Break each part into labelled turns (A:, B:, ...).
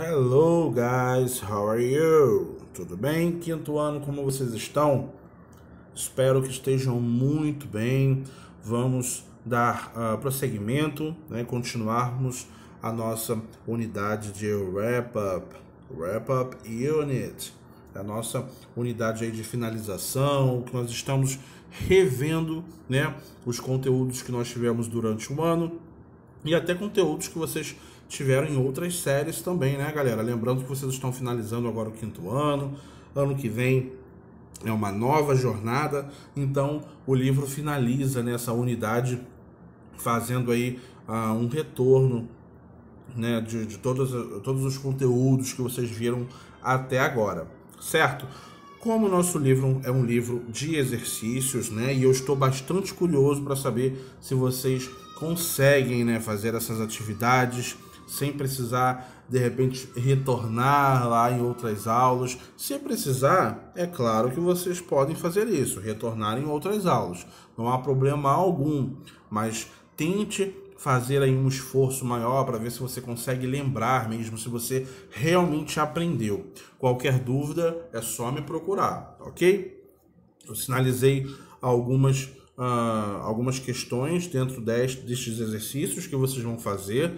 A: Hello guys, how are you? Tudo bem? Quinto ano, como vocês estão? Espero que estejam muito bem. Vamos dar uh, prosseguimento, né? continuarmos a nossa unidade de wrap up, wrap up unit, a nossa unidade de finalização, que nós estamos revendo, né, os conteúdos que nós tivemos durante o ano e até conteúdos que vocês tiveram em outras séries também, né, galera? Lembrando que vocês estão finalizando agora o quinto ano, ano que vem é uma nova jornada, então o livro finaliza nessa né, unidade fazendo aí uh, um retorno né, de, de todos, todos os conteúdos que vocês viram até agora, certo? Como o nosso livro é, é um livro de exercícios, né, e eu estou bastante curioso para saber se vocês conseguem né, fazer essas atividades sem precisar de repente retornar lá em outras aulas. Se precisar, é claro que vocês podem fazer isso, retornar em outras aulas. Não há problema algum, mas tente fazer aí um esforço maior para ver se você consegue lembrar mesmo, se você realmente aprendeu. Qualquer dúvida é só me procurar, ok? Eu sinalizei algumas, uh, algumas questões dentro destes exercícios que vocês vão fazer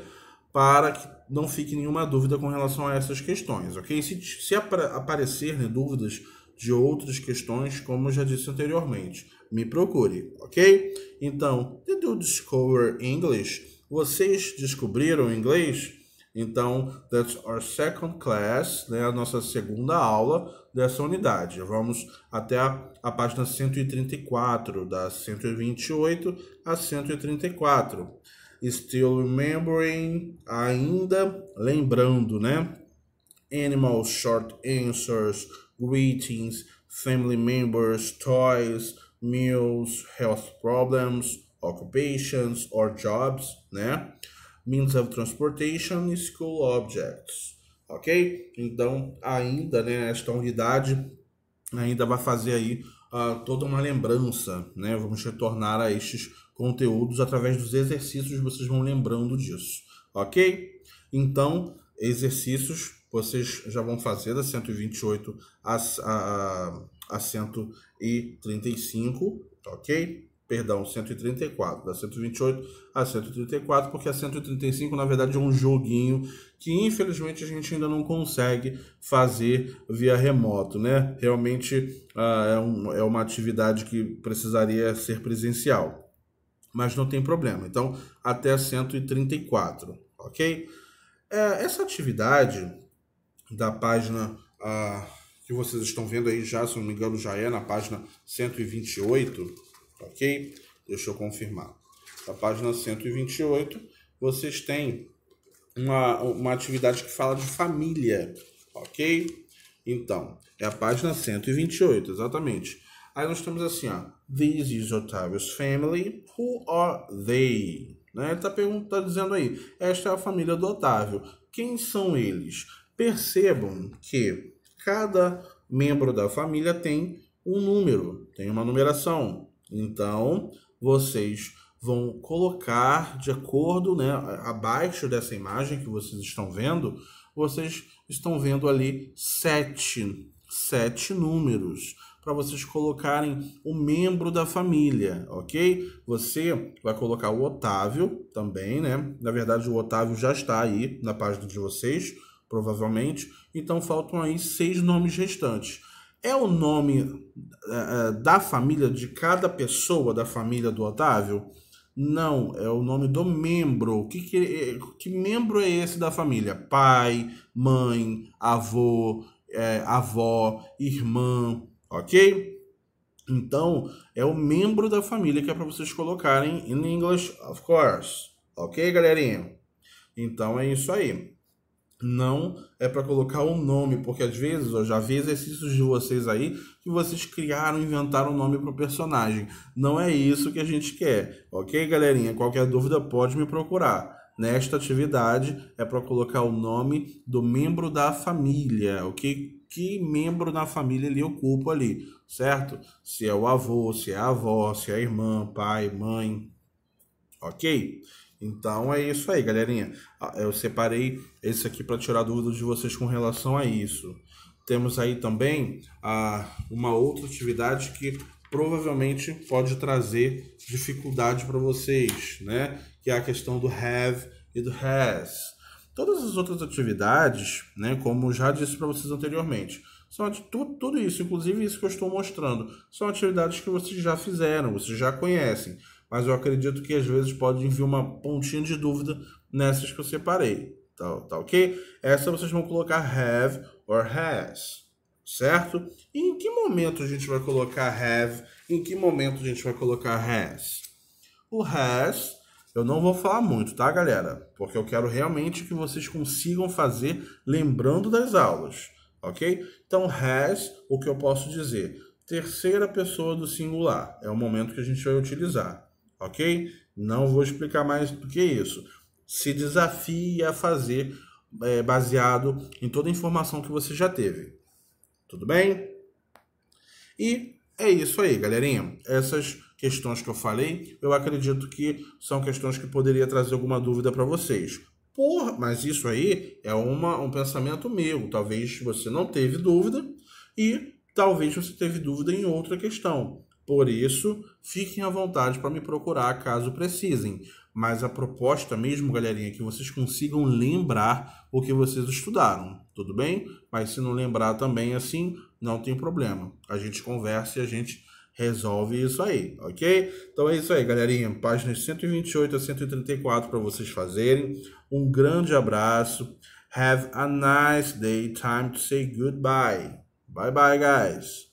A: para que não fique nenhuma dúvida com relação a essas questões, ok? Se, se ap aparecer né, dúvidas de outras questões, como eu já disse anteriormente. Me procure, ok? Então, did you discover English? Vocês descobriram inglês? Então, that's our second class, né, a nossa segunda aula dessa unidade. Vamos até a, a página 134, da 128 a 134. Still remembering, ainda lembrando, né? Animal short answers, greetings, family members, toys, meals, health problems, occupations or jobs, né? Means of transportation, school objects, ok? Então, ainda, né, esta unidade ainda vai fazer aí uh, toda uma lembrança, né? Vamos retornar a estes conteúdos através dos exercícios, vocês vão lembrando disso, ok? Então, exercícios vocês já vão fazer da 128 a, a, a 135, ok? Perdão, 134, da 128 a 134, porque a 135 na verdade é um joguinho que infelizmente a gente ainda não consegue fazer via remoto, né? Realmente uh, é, um, é uma atividade que precisaria ser presencial, mas não tem problema. Então, até 134, ok? É, essa atividade da página ah, que vocês estão vendo aí já, se não me engano, já é na página 128, ok? Deixa eu confirmar. Na página 128, vocês têm uma, uma atividade que fala de família, ok? Então, é a página 128, exatamente. Aí nós temos assim, ó. This is Otávio's family. Who are they? Né? Ele está tá dizendo aí, esta é a família do Otávio. Quem são eles? Percebam que cada membro da família tem um número, tem uma numeração. Então, vocês vão colocar de acordo, né, abaixo dessa imagem que vocês estão vendo, vocês estão vendo ali sete, sete números para vocês colocarem o membro da família, ok? Você vai colocar o Otávio também, né? Na verdade, o Otávio já está aí na página de vocês, provavelmente. Então, faltam aí seis nomes restantes. É o nome uh, da família de cada pessoa da família do Otávio? Não, é o nome do membro. Que, que, eh, que membro é esse da família? Pai, mãe, avô, é, avó, irmã, ok? Então, é o membro da família que é para vocês colocarem in English, of course. Ok, galerinha? Então, é isso aí. Não é para colocar o um nome, porque às vezes, eu já vi exercícios de vocês aí que vocês criaram, inventaram um nome para o personagem. Não é isso que a gente quer, ok, galerinha? Qualquer dúvida pode me procurar. Nesta atividade é para colocar o nome do membro da família, ok? que membro da família ele ocupa ali, certo? Se é o avô, se é a avó, se é a irmã, pai, mãe, ok? Então é isso aí, galerinha. Ah, eu separei esse aqui para tirar dúvidas de vocês com relação a isso. Temos aí também a, ah, uma outra atividade que provavelmente pode trazer dificuldade para vocês, né? Que é a questão do have e do has. Todas as outras atividades, né, como já disse para vocês anteriormente, são tudo, tudo isso, inclusive isso que eu estou mostrando, são atividades que vocês já fizeram, vocês já conhecem, mas eu acredito que às vezes pode vir uma pontinha de dúvida nessas que eu separei, tá, tá ok? Essa vocês vão colocar have or has, certo? E em que momento a gente vai colocar have, em que momento a gente vai colocar has? O has eu não vou falar muito, tá, galera? Porque eu quero realmente que vocês consigam fazer lembrando das aulas, ok? Então, has, o que eu posso dizer? Terceira pessoa do singular é o momento que a gente vai utilizar, ok? Não vou explicar mais do que isso. Se desafie a fazer é, baseado em toda a informação que você já teve. Tudo bem? E é isso aí, galerinha. Essas questões que eu falei, eu acredito que são questões que poderia trazer alguma dúvida para vocês. Por, mas isso aí é uma, um pensamento meu. Talvez você não teve dúvida e talvez você teve dúvida em outra questão. Por isso, fiquem à vontade para me procurar caso precisem. Mas a proposta mesmo, galerinha, é que vocês consigam lembrar o que vocês estudaram, tudo bem? Mas se não lembrar também assim, não tem problema. A gente conversa e a gente resolve isso aí, ok? Então é isso aí, galerinha. Páginas 128 a 134 para vocês fazerem. Um grande abraço. Have a nice day. Time to say goodbye. Bye bye, guys.